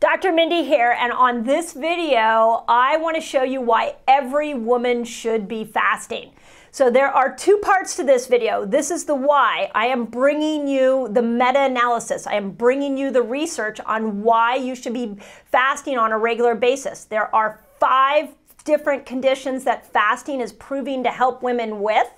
Dr. Mindy here, and on this video, I want to show you why every woman should be fasting. So there are two parts to this video. This is the why. I am bringing you the meta-analysis. I am bringing you the research on why you should be fasting on a regular basis. There are five different conditions that fasting is proving to help women with.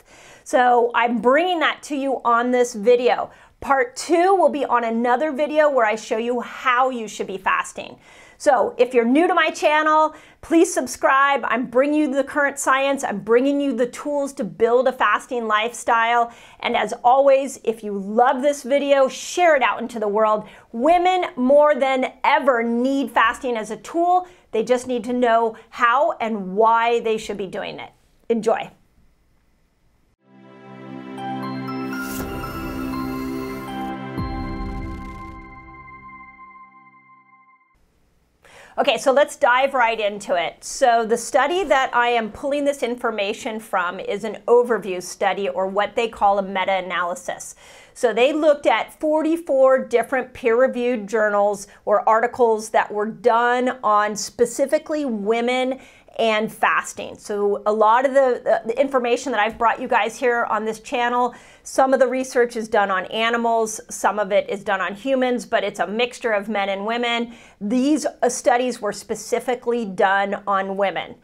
So I'm bringing that to you on this video. Part two will be on another video where I show you how you should be fasting. So if you're new to my channel, please subscribe. I'm bringing you the current science. I'm bringing you the tools to build a fasting lifestyle. And as always, if you love this video, share it out into the world. Women more than ever need fasting as a tool. They just need to know how and why they should be doing it. Enjoy. Okay, so let's dive right into it. So, the study that I am pulling this information from is an overview study or what they call a meta analysis. So, they looked at 44 different peer reviewed journals or articles that were done on specifically women and fasting. So, a lot of the, the, information that I've brought you guys here on this channel, some of the research is done on animals, some of it is done on humans, but it's a mixture of men and women. These uh, studies were specifically done on women.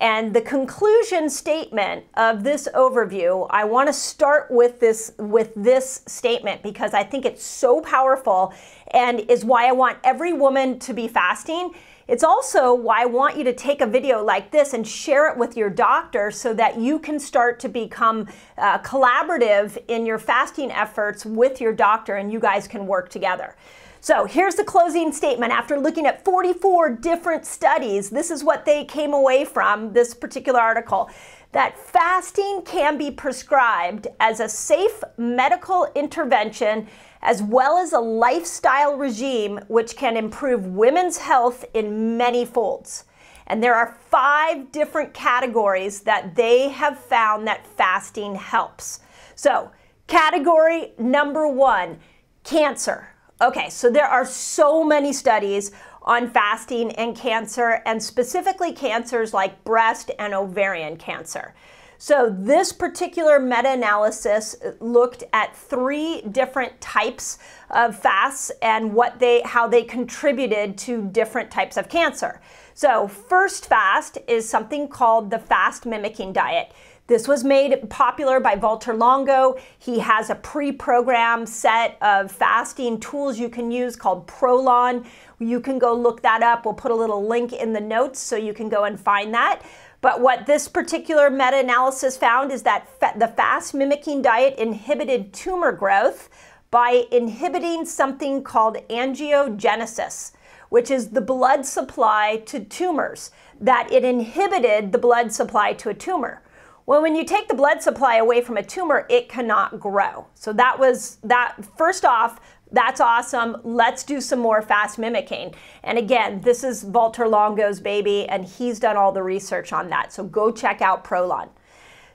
And the conclusion statement of this overview, I want to start with this with this statement because I think it's so powerful and is why I want every woman to be fasting it's also why I want you to take a video like this and share it with your doctor so that you can start to become uh, collaborative in your fasting efforts with your doctor and you guys can work together. So here's the closing statement. After looking at 44 different studies, this is what they came away from this particular article that fasting can be prescribed as a safe medical intervention as well as a lifestyle regime which can improve women's health in many folds. And there are five different categories that they have found that fasting helps. So, category number one cancer. Okay, so there are so many studies on fasting and cancer, and specifically cancers like breast and ovarian cancer. So, this particular meta analysis looked at three different types of fasts and what they, how they contributed to different types of cancer. So, first fast is something called the fast mimicking diet. This was made popular by Walter Longo. He has a pre programmed set of fasting tools you can use called Prolon. You can go look that up. We'll put a little link in the notes so you can go and find that. But what this particular meta analysis found is that fa- the fast mimicking diet inhibited tumor growth by inhibiting something called angiogenesis, which is the blood supply to tumors, that it inhibited the blood supply to a tumor. Well, when you take the blood supply away from a tumor, it cannot grow. So that was that first off, that's awesome. Let's do some more fast mimicking. And again, this is Walter Longo's baby, and he's done all the research on that. So go check out Prolon.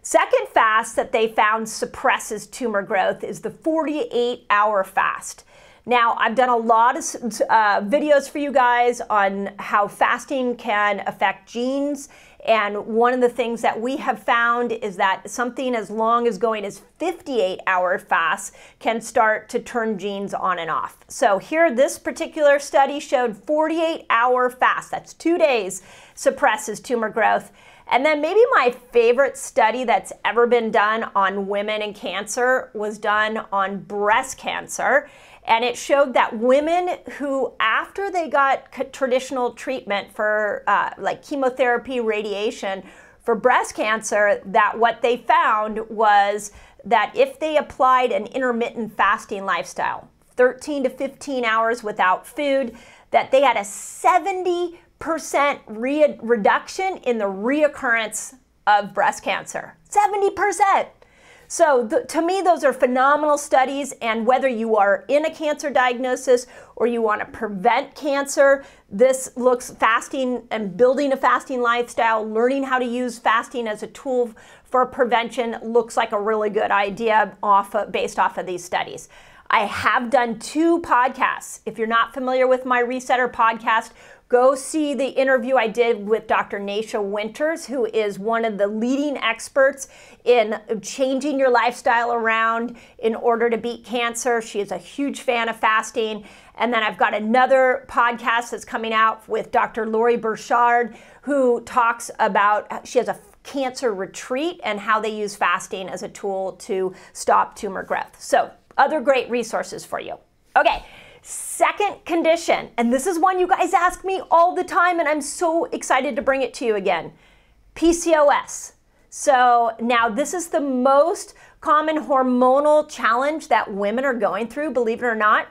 Second fast that they found suppresses tumor growth is the 48 hour fast. Now, I've done a lot of uh, videos for you guys on how fasting can affect genes and one of the things that we have found is that something as long as going as 58 hour fasts can start to turn genes on and off. So here, this particular study showed 48 hour fast, that's two days, suppresses tumor growth. And then maybe my favorite study that's ever been done on women and cancer was done on breast cancer. And it showed that women who, after they got traditional treatment for uh, like chemotherapy, radiation for breast cancer, that what they found was that if they applied an intermittent fasting lifestyle, 13 to 15 hours without food, that they had a 70 70% re- reduction in the reoccurrence of breast cancer. 70%. So, to me, those are phenomenal studies. And whether you are in a cancer diagnosis or you want to prevent cancer, this looks fasting and building a fasting lifestyle, learning how to use fasting as a tool for prevention looks like a really good idea off of, based off of these studies. I have done two podcasts. If you're not familiar with my Resetter podcast, Go see the interview I did with Dr. Nasha Winters, who is one of the leading experts in changing your lifestyle around in order to beat cancer. She is a huge fan of fasting. And then I've got another podcast that's coming out with Dr. Lori Burchard, who talks about, she has a cancer retreat and how they use fasting as a tool to stop tumor growth. So, other great resources for you. Okay. Second condition, and this is one you guys ask me all the time, and I'm so excited to bring it to you again PCOS. So now this is the most common hormonal challenge that women are going through, believe it or not.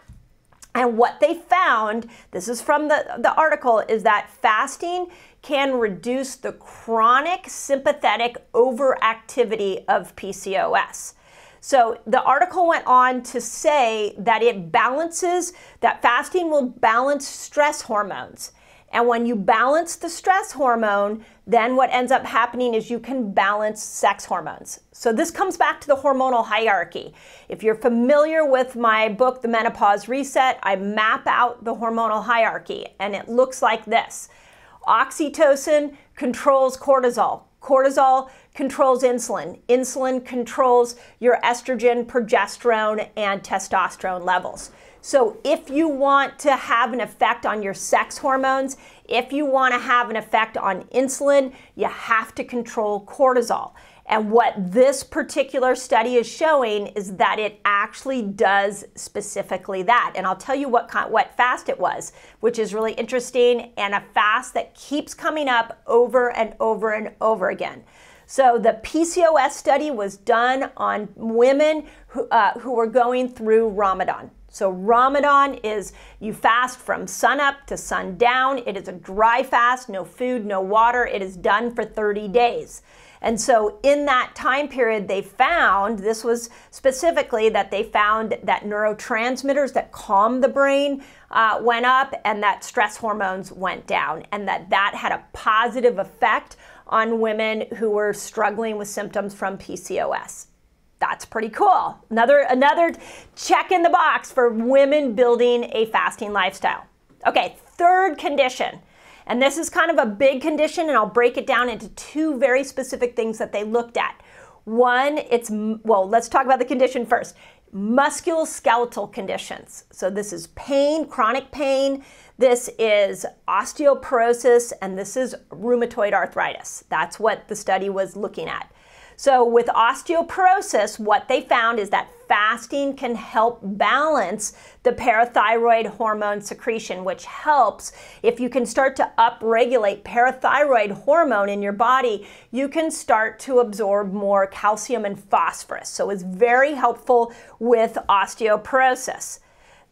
And what they found, this is from the, the article, is that fasting can reduce the chronic sympathetic overactivity of PCOS. So the article went on to say that it balances, that fasting will balance stress hormones. And when you balance the stress hormone, then what ends up happening is you can balance sex hormones. So this comes back to the hormonal hierarchy. If you're familiar with my book, The Menopause Reset, I map out the hormonal hierarchy, and it looks like this oxytocin controls cortisol. Cortisol controls insulin. Insulin controls your estrogen, progesterone, and testosterone levels. So, if you want to have an effect on your sex hormones, if you want to have an effect on insulin, you have to control cortisol. And what this particular study is showing is that it actually does specifically that. And I'll tell you what what fast it was, which is really interesting and a fast that keeps coming up over and over and over again. So the PCOS study was done on women who, uh, who were going through Ramadan. So Ramadan is you fast from sunup to sundown. It is a dry fast, no food, no water. It is done for 30 days. And so in that time period, they found this was specifically that they found that neurotransmitters that calm the brain uh, went up and that stress hormones went down, and that that had a positive effect on women who were struggling with symptoms from PCOS. That's pretty cool. Another another check in the box for women building a fasting lifestyle. Okay, third condition. And this is kind of a big condition and I'll break it down into two very specific things that they looked at. One, it's well, let's talk about the condition first musculoskeletal conditions. So this is pain, chronic pain this is osteoporosis and this is rheumatoid arthritis. That's what the study was looking at. So, with osteoporosis, what they found is that fasting can help balance the parathyroid hormone secretion, which helps if you can start to upregulate parathyroid hormone in your body, you can start to absorb more calcium and phosphorus. So, it's very helpful with osteoporosis.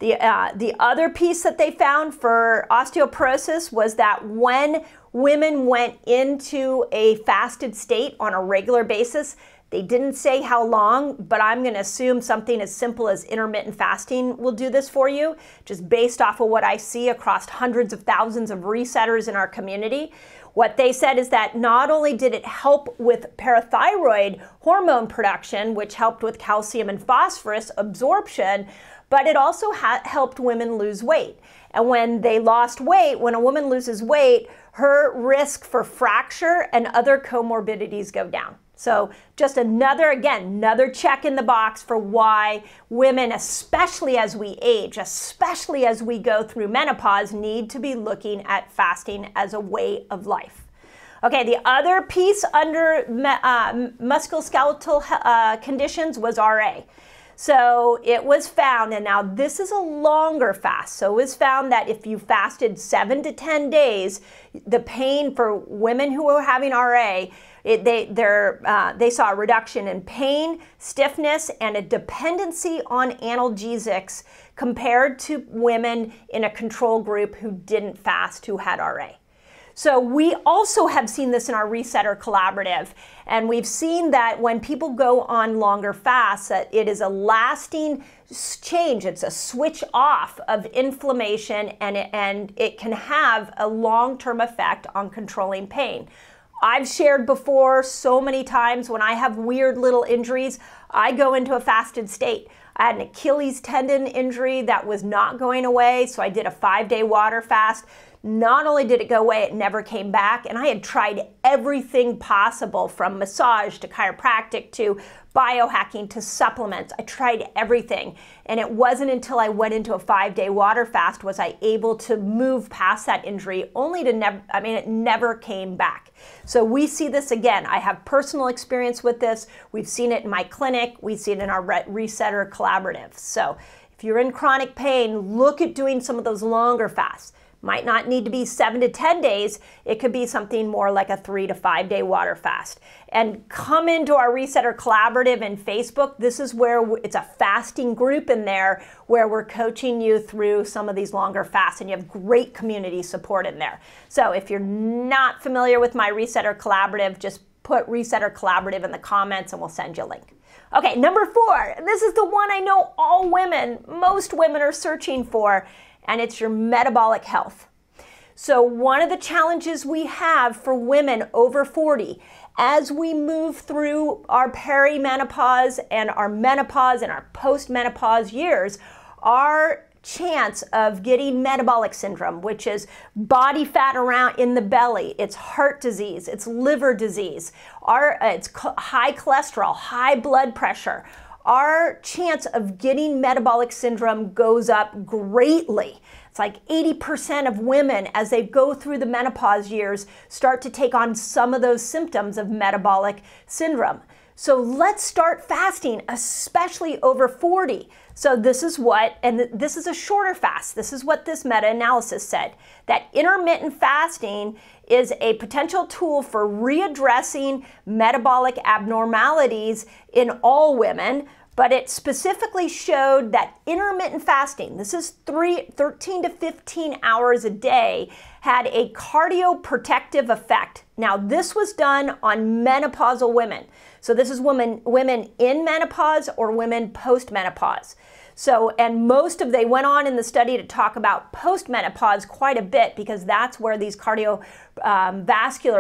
The, uh, the other piece that they found for osteoporosis was that when women went into a fasted state on a regular basis, they didn't say how long, but I'm going to assume something as simple as intermittent fasting will do this for you, just based off of what I see across hundreds of thousands of resetters in our community. What they said is that not only did it help with parathyroid hormone production, which helped with calcium and phosphorus absorption, but it also ha- helped women lose weight. And when they lost weight, when a woman loses weight, her risk for fracture and other comorbidities go down. So, just another, again, another check in the box for why women, especially as we age, especially as we go through menopause, need to be looking at fasting as a way of life. Okay, the other piece under uh, musculoskeletal uh, conditions was RA. So it was found, and now this is a longer fast. So it was found that if you fasted seven to 10 days, the pain for women who were having RA, it, they, uh, they saw a reduction in pain, stiffness, and a dependency on analgesics compared to women in a control group who didn't fast, who had RA. So we also have seen this in our Resetter Collaborative. And we've seen that when people go on longer fasts, that it is a lasting change. It's a switch off of inflammation and it, and it can have a long-term effect on controlling pain. I've shared before so many times when I have weird little injuries, I go into a fasted state. I had an Achilles tendon injury that was not going away, so I did a five day water fast. Not only did it go away, it never came back. And I had tried everything possible from massage to chiropractic to biohacking to supplements. I tried everything. And it wasn't until I went into a five day water fast was I able to move past that injury, only to never, I mean, it never came back. So we see this again. I have personal experience with this. We've seen it in my clinic, we've seen it in our Re- Resetter Collaborative. So if you're in chronic pain, look at doing some of those longer fasts. Might not need to be seven to 10 days. It could be something more like a three to five day water fast. And come into our Resetter Collaborative and Facebook. This is where it's a fasting group in there where we're coaching you through some of these longer fasts, and you have great community support in there. So if you're not familiar with my Resetter Collaborative, just put Resetter Collaborative in the comments and we'll send you a link. Okay, number four, this is the one I know all women, most women are searching for, and it's your metabolic health. So, one of the challenges we have for women over 40 as we move through our perimenopause and our menopause and our postmenopause years, our chance of getting metabolic syndrome, which is body fat around in the belly, it's heart disease, it's liver disease, our, uh, it's high cholesterol, high blood pressure our chance of getting metabolic syndrome goes up greatly. It's like 80% of women, as they go through the menopause years, start to take on some of those symptoms of metabolic syndrome. So let's start fasting, especially over 40. So, this is what, and this is a shorter fast. This is what this meta analysis said that intermittent fasting is a potential tool for readdressing metabolic abnormalities in all women. But it specifically showed that intermittent fasting, this is three, 13 to 15 hours a day, had a cardioprotective effect. Now, this was done on menopausal women. So this is women women in menopause or women post menopause. So, and most of they went on in the study to talk about postmenopause quite a bit because that's where these cardiovascular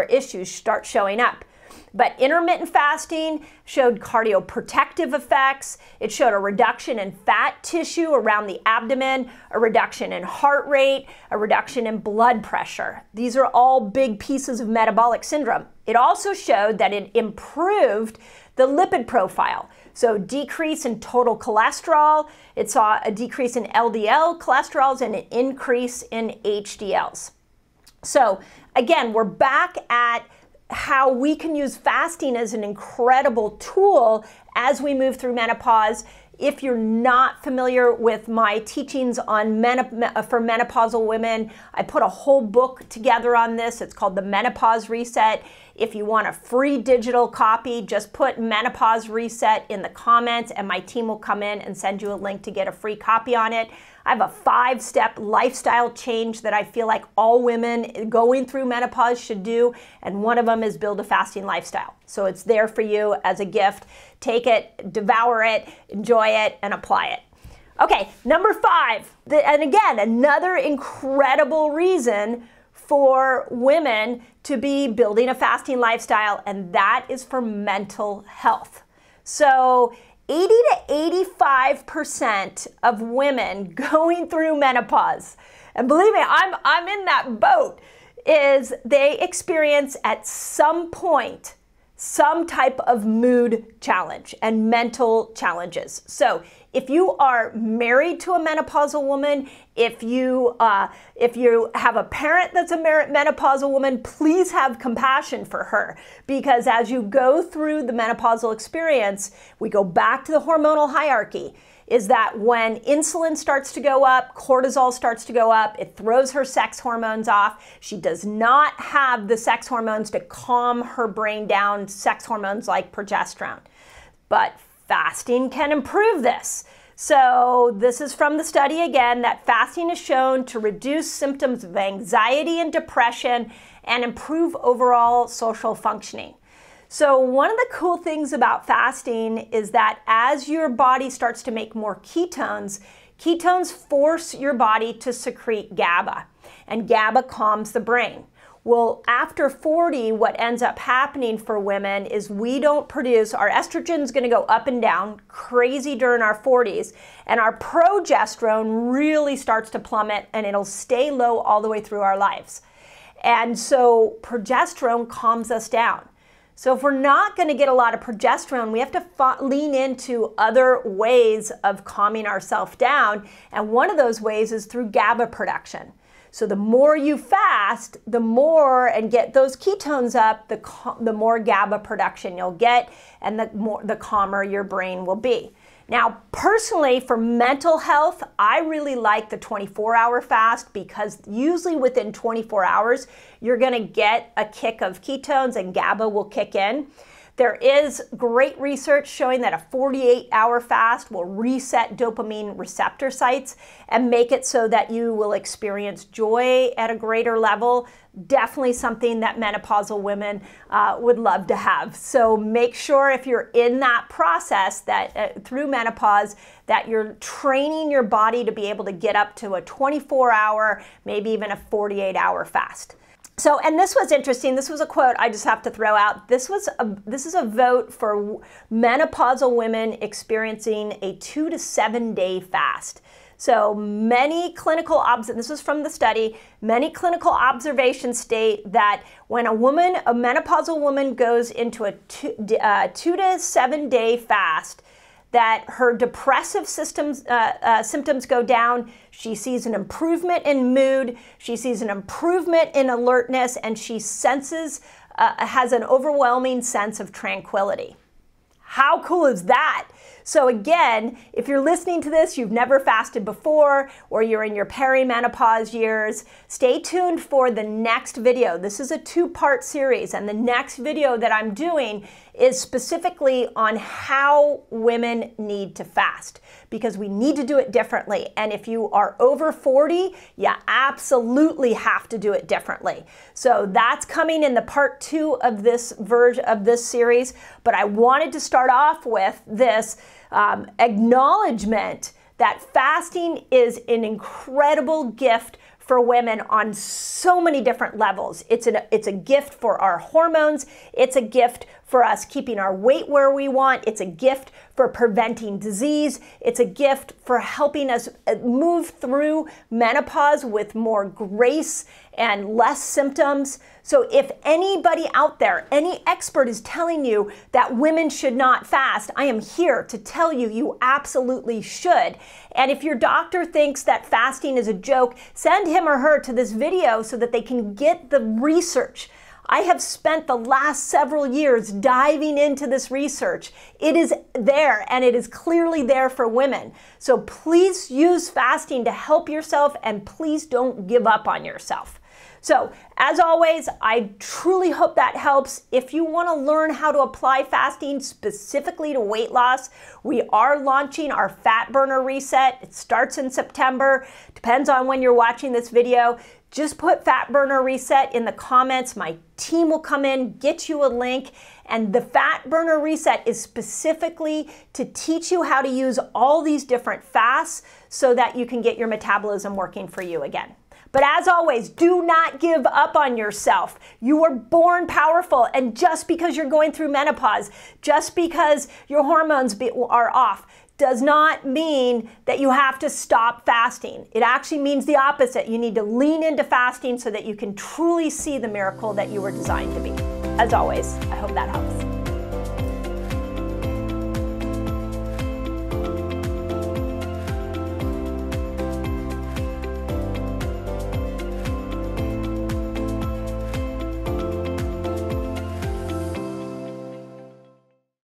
um, issues start showing up. But intermittent fasting showed cardioprotective effects. It showed a reduction in fat tissue around the abdomen, a reduction in heart rate, a reduction in blood pressure. These are all big pieces of metabolic syndrome. It also showed that it improved the lipid profile. So, decrease in total cholesterol, it saw a decrease in LDL cholesterols and an increase in HDLs. So, again, we're back at how we can use fasting as an incredible tool as we move through menopause. If you're not familiar with my teachings on menop- uh, for menopausal women, I put a whole book together on this. It's called The Menopause Reset. If you want a free digital copy, just put menopause reset in the comments and my team will come in and send you a link to get a free copy on it. I have a five step lifestyle change that I feel like all women going through menopause should do. And one of them is build a fasting lifestyle. So it's there for you as a gift. Take it, devour it, enjoy it, and apply it. Okay, number five. and again, another incredible reason for women to be building a fasting lifestyle, and that is for mental health. So, 80 to 85% of women going through menopause, and believe me, I'm, I'm in that boat, is they experience at some point some type of mood challenge and mental challenges. So, if you are married to a menopausal woman, if you uh, if you have a parent that's a menopausal woman, please have compassion for her because as you go through the menopausal experience, we go back to the hormonal hierarchy is that when insulin starts to go up, cortisol starts to go up, it throws her sex hormones off. She does not have the sex hormones to calm her brain down, sex hormones like progesterone. But Fasting can improve this. So, this is from the study again that fasting is shown to reduce symptoms of anxiety and depression and improve overall social functioning. So, one of the cool things about fasting is that as your body starts to make more ketones, ketones force your body to secrete GABA, and GABA calms the brain. Well, after 40, what ends up happening for women is we don't produce, our estrogen is going to go up and down crazy during our 40s, and our progesterone really starts to plummet and it'll stay low all the way through our lives. And so progesterone calms us down. So if we're not going to get a lot of progesterone, we have to lean into other ways of calming ourselves down. And one of those ways is through GABA production. So the more you fast, the more and get those ketones up, the the more GABA production you'll get and the more the calmer your brain will be. Now, personally, for mental health, I really like the 24 hour fast because usually within 24 hours, you're gonna get a kick of ketones and GABA will kick in. There is great research showing that a 48 hour fast will reset dopamine receptor sites and make it so that you will experience joy at a greater level. Definitely something that menopausal women uh, would love to have. So make sure if you're in that process that uh, through menopause, that you're training your body to be able to get up to a 24 hour, maybe even a 48 hour fast. So, and this was interesting. This was a quote I just have to throw out. This was a, this is a vote for menopausal women experiencing a two to seven day fast. So many clinical obs. This was from the study. Many clinical observations state that when a woman, a menopausal woman, goes into a two, uh, two to seven day fast, that her depressive systems, uh, uh, symptoms go down. She sees an improvement in mood. She sees an improvement in alertness, and she senses, uh, has an overwhelming sense of tranquility. How cool is that? So, again, if you're listening to this, you've never fasted before, or you're in your perimenopause years, stay tuned for the next video. This is a two part series, and the next video that I'm doing is specifically on how women need to fast because we need to do it differently. And if you are over 40, you absolutely have to do it differently. So that's coming in the part two of this version of this series. But I wanted to start off with this um, acknowledgement that fasting is an incredible gift for women on so many different levels. It's, an, it's a gift for our hormones, it's a gift for us keeping our weight where we want. It's a gift for preventing disease. It's a gift for helping us uh, move through menopause with more grace and less symptoms. So, if anybody out there, any expert is telling you that women should not fast, I am here to tell you you absolutely should. And if your doctor thinks that fasting is a joke, send him or her to this video so that they can get the research I have spent the last several years diving into this research. It is there and it is clearly there for women. So please use fasting to help yourself and please don't give up on yourself. So, as always, I truly hope that helps. If you want to learn how to apply fasting specifically to weight loss, we are launching our fat burner reset. It starts in September, depends on when you're watching this video just put Fat Burner Reset in the comments. My team will come in, get you a link. And the Fat Burner Reset is specifically to teach you how to use all these different fasts so that you can get your metabolism working for you again. But as always, do not give up on yourself. You were born powerful, and just because you're going through menopause, just because your hormones be, are off, does not mean that you have to stop fasting. It actually means the opposite. You need to lean into fasting so that you can truly see the miracle that you were designed to be. As always, I hope that helps.